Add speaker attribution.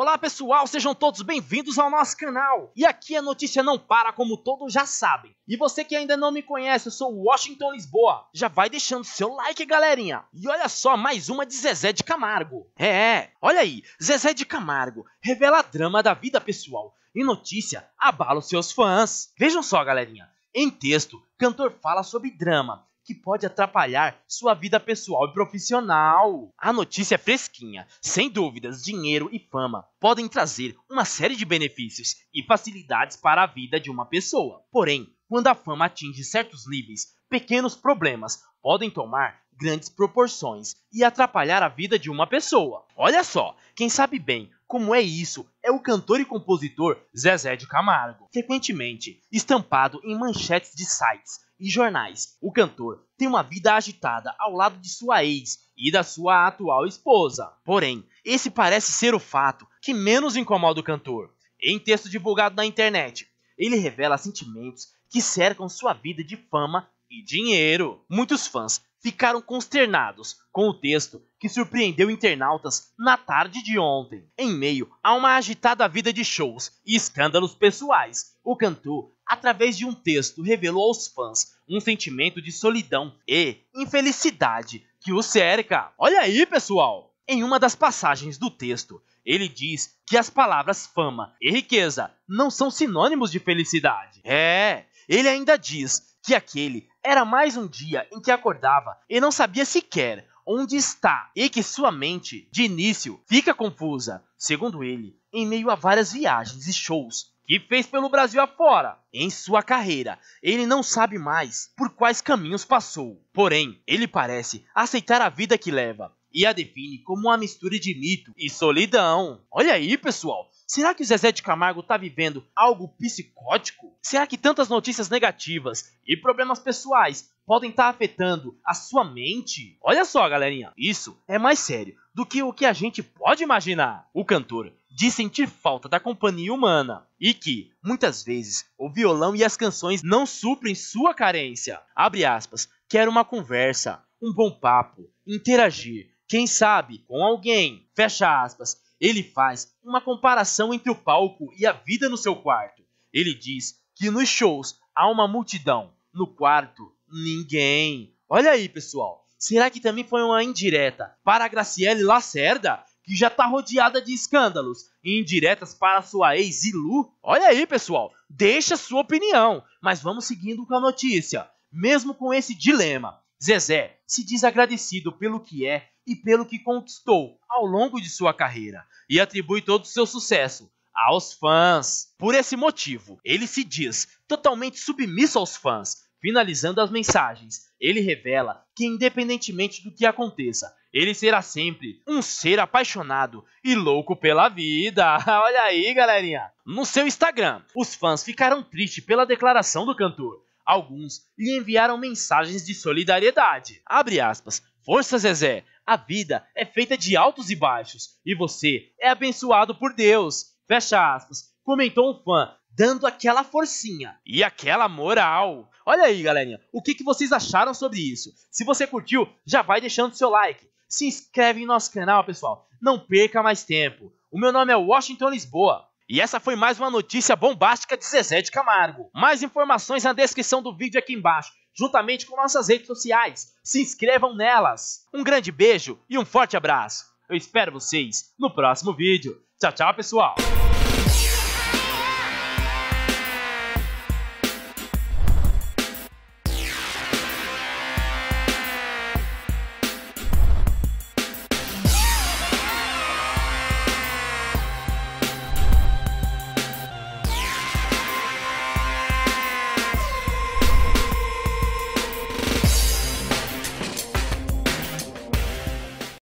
Speaker 1: Olá pessoal, sejam todos bem-vindos ao nosso canal. E aqui a notícia não para, como todos já sabem. E você que ainda não me conhece, eu sou Washington Lisboa. Já vai deixando seu like, galerinha. E olha só, mais uma de Zezé de Camargo. É, é, olha aí, Zezé de Camargo revela drama da vida pessoal. E notícia abala os seus fãs. Vejam só, galerinha. Em texto, cantor fala sobre drama que pode atrapalhar sua vida pessoal e profissional. A notícia é fresquinha. Sem dúvidas, dinheiro e fama podem trazer uma série de benefícios e facilidades para a vida de uma pessoa. Porém, quando a fama atinge certos níveis, pequenos problemas podem tomar grandes proporções e atrapalhar a vida de uma pessoa. Olha só, quem sabe bem como é isso é o cantor e compositor Zezé de Camargo, frequentemente estampado em manchetes de sites e jornais. O cantor tem uma vida agitada ao lado de sua ex e da sua atual esposa. Porém, esse parece ser o fato que menos incomoda o cantor. Em texto divulgado na internet, ele revela sentimentos que cercam sua vida de fama e dinheiro. Muitos fãs ficaram consternados com o texto que surpreendeu internautas na tarde de ontem. Em meio a uma agitada vida de shows e escândalos pessoais, o cantor, através de um texto, revelou aos fãs um sentimento de solidão e infelicidade que o cerca. Olha aí, pessoal! Em uma das passagens do texto, ele diz que as palavras fama e riqueza não são sinônimos de felicidade. É, ele ainda diz que aquele era mais um dia em que acordava e não sabia sequer onde está e que sua mente, de início, fica confusa, segundo ele, em meio a várias viagens e shows que fez pelo Brasil afora. Em sua carreira, ele não sabe mais por quais caminhos passou. Porém, ele parece aceitar a vida que leva e a define como uma mistura de mito e solidão. Olha aí, pessoal! Será que o Zezé de Camargo está vivendo algo psicótico? Será que tantas notícias negativas e problemas pessoais podem estar tá afetando a sua mente? Olha só, galerinha, isso é mais sério do que o que a gente pode imaginar. O cantor diz sentir falta da companhia humana e que, muitas vezes, o violão e as canções não suprem sua carência. Abre aspas, quero uma conversa, um bom papo, interagir, quem sabe, com alguém, fecha aspas, ele faz uma comparação entre o palco e a vida no seu quarto. Ele diz que nos shows há uma multidão, no quarto, ninguém. Olha aí, pessoal. Será que também foi uma indireta para Graciele Lacerda, que já está rodeada de escândalos e indiretas para sua ex Ilu? Olha aí, pessoal. Deixa sua opinião, mas vamos seguindo com a notícia. Mesmo com esse dilema, Zezé se diz agradecido pelo que é e pelo que conquistou ao longo de sua carreira e atribui todo o seu sucesso aos fãs. Por esse motivo, ele se diz totalmente submisso aos fãs. Finalizando as mensagens, ele revela que, independentemente do que aconteça, ele será sempre um ser apaixonado e louco pela vida. Olha aí, galerinha! No seu Instagram, os fãs ficaram tristes pela declaração do cantor Alguns lhe enviaram mensagens de solidariedade. Abre aspas. Força Zezé, a vida é feita de altos e baixos, e você é abençoado por Deus. Fecha aspas. Comentou um fã, dando aquela forcinha e aquela moral. Olha aí, galerinha, o que, que vocês acharam sobre isso? Se você curtiu, já vai deixando seu like. Se inscreve em nosso canal, pessoal. Não perca mais tempo. O meu nome é Washington Lisboa. E essa foi mais uma notícia bombástica de Zezé de Camargo. Mais informações na descrição do vídeo aqui embaixo, juntamente com nossas redes sociais. Se inscrevam nelas. Um grande beijo e um forte abraço. Eu espero vocês no próximo vídeo. Tchau, tchau, pessoal.